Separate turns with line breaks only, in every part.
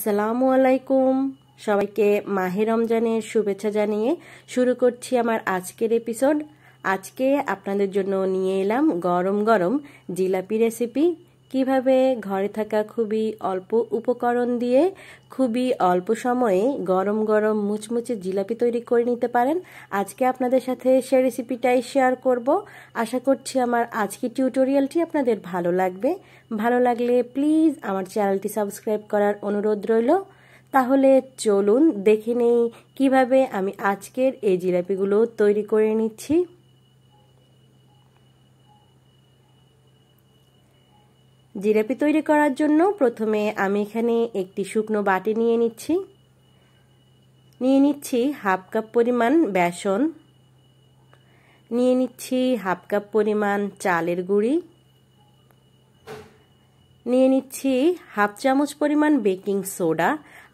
আসসালামু আলাইকুম সবাইকে মাহে রমজানের শুভেচ্ছা জানিয়ে শুরু করছি আমার আজকের এপিসোড আজকে আপনাদের জন্য নিয়ে এলাম গরম গরম জিলাপি রেসিপি কিভাবে ঘরে থাকা খুবই অল্প উপকরণ দিয়ে খুবই অল্প সময়ে গরম গরম মুচমুচে জিলাপি তৈরি করে নিতে পারেন আজকে আপনাদের সাথে সে রেসিপিটাই শেয়ার করব আশা করছি আমার আজকে টিউটোরিয়ালটি আপনাদের ভালো লাগবে ভালো লাগলে প্লিজ আমার চ্যানেলটি সাবস্ক্রাইব করার অনুরোধ রইল তাহলে চলুন দেখে নেই কীভাবে আমি আজকের এই জিলাপিগুলো তৈরি করে নিচ্ছি জিলাপি তৈরি করার জন্য প্রথমে আমি এখানে একটি শুকনো বাটি নিয়ে নিচ্ছি নিয়ে নিচ্ছি হাফ কাপ পরিমাণ বেসন নিয়ে নিচ্ছি হাফ কাপ পরিমাণ চালের গুঁড়ি নিয়ে নিচ্ছি হাফ চামচ পরিমাণ বেকিং সোডা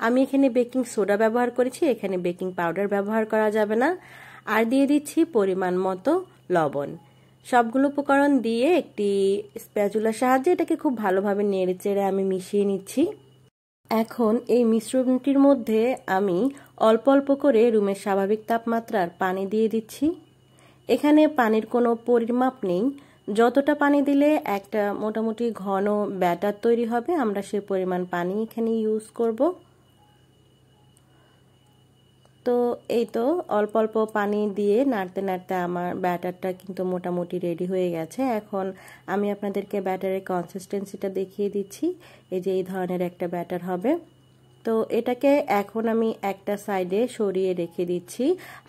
আমি এখানে বেকিং সোডা ব্যবহার করেছি এখানে বেকিং পাউডার ব্যবহার করা যাবে না আর দিয়ে দিচ্ছি পরিমাণ মতো লবণ সবগুলো উপকরণ দিয়ে একটি স্প্যাচুলার সাহায্যে এটাকে খুব ভালোভাবে নেড়ে চেড়ে আমি মিশিয়ে নিচ্ছি এখন এই মিশ্রণটির মধ্যে আমি অল্প অল্প করে রুমের স্বাভাবিক তাপমাত্রার পানি দিয়ে দিচ্ছি এখানে পানির কোনো পরিমাপ নেই যতটা পানি দিলে একটা মোটামুটি ঘন ব্যাটার তৈরি হবে আমরা সে পরিমাণ পানি এখানে ইউজ করব তো এই তো অল্প অল্প পানি দিয়ে নাড়তে নাড়তে আমার ব্যাটারটা কিন্তু মোটামুটি রেডি হয়ে গেছে এখন আমি আপনাদেরকে ব্যাটারের কনসিস্টেন্সিটা দেখিয়ে দিচ্ছি এই যে এই ধরনের একটা ব্যাটার হবে তো এটাকে এখন আমি একটা সাইডে সরিয়ে রেখে দিচ্ছি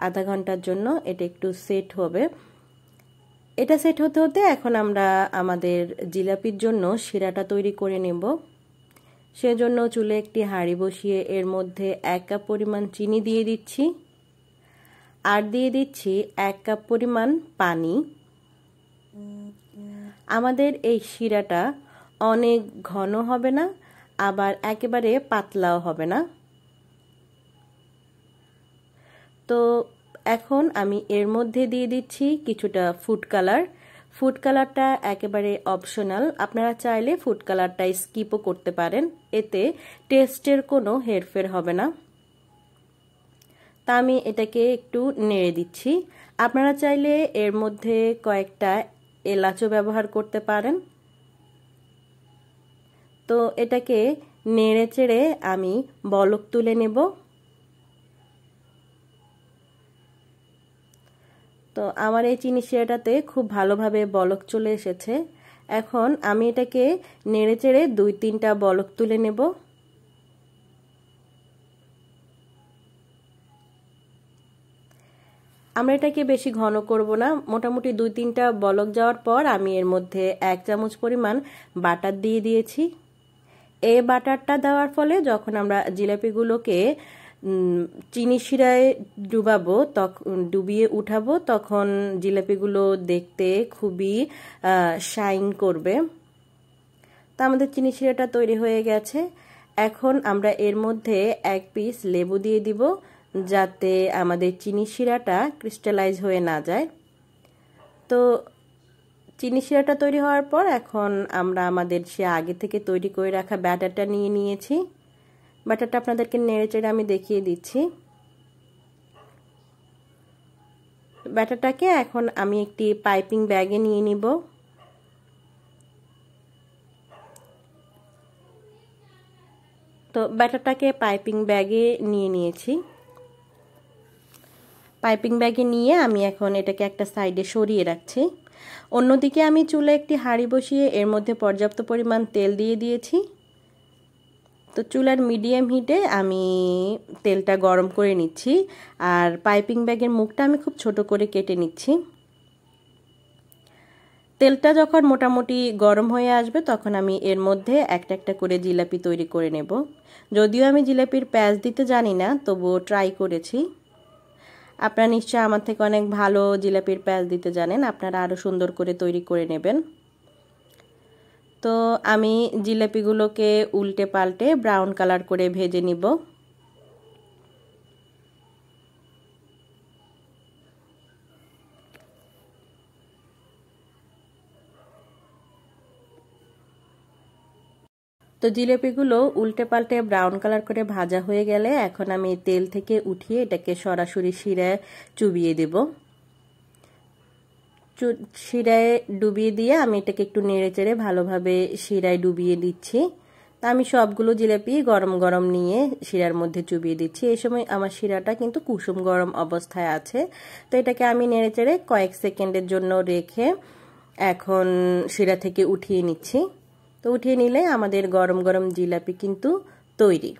আধা ঘন্টার জন্য এটা একটু সেট হবে এটা সেট হতে হতে এখন আমরা আমাদের জিলাপির জন্য শিরাটা তৈরি করে নেব সেজন্য চুলে একটি হাঁড়ি বসিয়ে এর মধ্যে এক কাপ পরিমাণ চিনি দিয়ে দিচ্ছি আর দিয়ে দিচ্ছি এক কাপ পরিমাণ পানি আমাদের এই শিরাটা অনেক ঘন হবে না আবার একেবারে পাতলাও হবে না তো এখন আমি এর মধ্যে দিয়ে দিচ্ছি কিছুটা ফুড কালার ফুড কালারটা একেবারে অপশনাল আপনারা চাইলে ফুড কালারটা স্কিপও করতে পারেন এতে টেস্টের কোনো হেরফের হবে না তা আমি এটাকে একটু নেড়ে দিচ্ছি আপনারা চাইলে এর মধ্যে কয়েকটা এলাচও ব্যবহার করতে পারেন তো এটাকে নেড়ে চেড়ে আমি বলক তুলে নেব তো আমার এই চিনি শিরাটাতে খুব ভালোভাবে বলক চলে এসেছে এখন আমি এটাকে নেড়ে চেড়ে দুই তিনটা বলক তুলে নেব আমরা এটাকে বেশি ঘন করব না মোটামুটি দুই তিনটা বলক যাওয়ার পর আমি এর মধ্যে এক চামচ পরিমাণ বাটার দিয়ে দিয়েছি এই বাটারটা দেওয়ার ফলে যখন আমরা জিলাপিগুলোকে চিনি শিরায় ডুবাবো তখন ডুবিয়ে উঠাবো তখন জিলাপিগুলো দেখতে খুবই শাইন করবে তো আমাদের চিনি শিরাটা তৈরি হয়ে গেছে এখন আমরা এর মধ্যে এক পিস লেবু দিয়ে দিব যাতে আমাদের চিনি শিরাটা ক্রিস্টালাইজ হয়ে না যায় তো চিনি শিরাটা তৈরি হওয়ার পর এখন আমরা আমাদের সে আগে থেকে তৈরি করে রাখা ব্যাটারটা নিয়ে নিয়েছি ব্যাটারটা আপনাদেরকে নেড়ে চেড়ে আমি দেখিয়ে দিচ্ছি ব্যাটারটাকে এখন আমি একটি পাইপিং ব্যাগে নিয়ে নিব তো ব্যাটারটাকে পাইপিং ব্যাগে নিয়ে নিয়েছি পাইপিং ব্যাগে নিয়ে আমি এখন এটাকে একটা সাইডে সরিয়ে রাখছি অন্যদিকে আমি চুলে একটি হাঁড়ি বসিয়ে এর মধ্যে পর্যাপ্ত পরিমাণ তেল দিয়ে দিয়েছি তো চুলার মিডিয়াম হিটে আমি তেলটা গরম করে নিচ্ছি আর পাইপিং ব্যাগের মুখটা আমি খুব ছোট করে কেটে নিচ্ছি তেলটা যখন মোটামুটি গরম হয়ে আসবে তখন আমি এর মধ্যে একটা একটা করে জিলাপি তৈরি করে নেব যদিও আমি জিলাপির প্যাঁচ দিতে জানি না তবুও ট্রাই করেছি আপনারা নিশ্চয়ই আমার থেকে অনেক ভালো জিলাপির প্যাঁচ দিতে জানেন আপনারা আরও সুন্দর করে তৈরি করে নেবেন তো আমি জিলাপিগুলোকে উল্টে পাল্টে ব্রাউন কালার করে ভেজে নিব তো জিলেপিগুলো উল্টে পাল্টে ব্রাউন কালার করে ভাজা হয়ে গেলে এখন আমি তেল থেকে উঠিয়ে এটাকে সরাসরি শিরায় চুবিয়ে দেবো শিরায় ডুবিয়ে দিয়ে আমি এটাকে একটু নেড়ে চেড়ে ভালোভাবে শিরায় ডুবিয়ে দিচ্ছি তা আমি সবগুলো জিলাপি গরম গরম নিয়ে শিরার মধ্যে চুবিয়ে দিচ্ছি এই সময় আমার শিরাটা কিন্তু কুসুম গরম অবস্থায় আছে তো এটাকে আমি নেড়ে চেড়ে কয়েক সেকেন্ডের জন্য রেখে এখন শিরা থেকে উঠিয়ে নিচ্ছি তো উঠিয়ে নিলে আমাদের গরম গরম জিলাপি কিন্তু তৈরি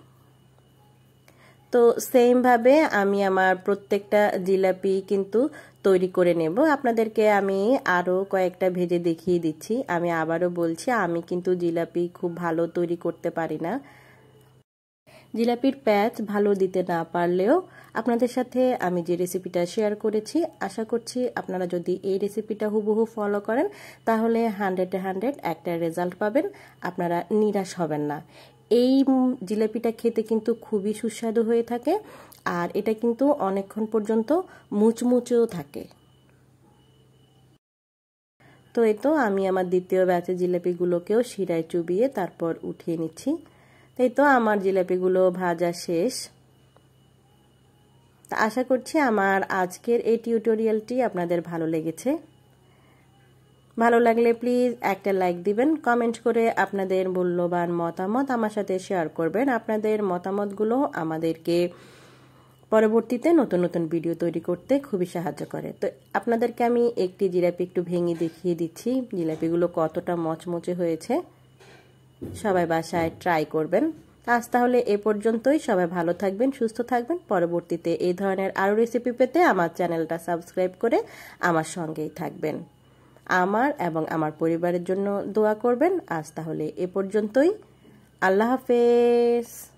তো সেমভাবে আমি আমার প্রত্যেকটা জিলাপি কিন্তু তৈরি করে নেব আপনাদেরকে আমি আরও কয়েকটা ভেজে দেখিয়ে দিচ্ছি আমি আবারও বলছি আমি কিন্তু জিলাপি খুব ভালো তৈরি করতে পারি না জিলাপির প্যাচ ভালো দিতে না পারলেও আপনাদের সাথে আমি যে রেসিপিটা শেয়ার করেছি আশা করছি আপনারা যদি এই রেসিপিটা হুবহু ফলো করেন তাহলে হান্ড্রেডে হান্ড্রেড একটা রেজাল্ট পাবেন আপনারা নিরাশ হবেন না এই জিলাপিটা খেতে কিন্তু খুবই সুস্বাদু হয়ে থাকে আর এটা কিন্তু অনেকক্ষণ পর্যন্ত মুচমুচেও থাকে তো এই তো আমি আমার দ্বিতীয় ব্যাচের জিলাপিগুলোকেও শিরায় চুবিয়ে তারপর উঠিয়ে নিচ্ছি এই তো আমার জিলাপিগুলো ভাজা শেষ তা আশা করছি আমার আজকের এই টিউটোরিয়ালটি আপনাদের ভালো লেগেছে ভালো লাগলে প্লিজ একটা লাইক দিবেন কমেন্ট করে আপনাদের মূল্যবান মতামত আমার সাথে শেয়ার করবেন আপনাদের মতামতগুলো আমাদেরকে পরবর্তীতে নতুন নতুন ভিডিও তৈরি করতে খুবই সাহায্য করে তো আপনাদেরকে আমি একটি জিলাপি একটু ভেঙে দেখিয়ে দিচ্ছি জিলাপিগুলো কতটা মচমচে হয়েছে সবাই বাসায় ট্রাই করবেন আজ তাহলে এ পর্যন্তই সবাই ভালো থাকবেন সুস্থ থাকবেন পরবর্তীতে এই ধরনের আরও রেসিপি পেতে আমার চ্যানেলটা সাবস্ক্রাইব করে আমার সঙ্গেই থাকবেন আমার এবং আমার পরিবারের জন্য দোয়া করবেন আজ তাহলে এ পর্যন্তই আল্লাহ হাফেজ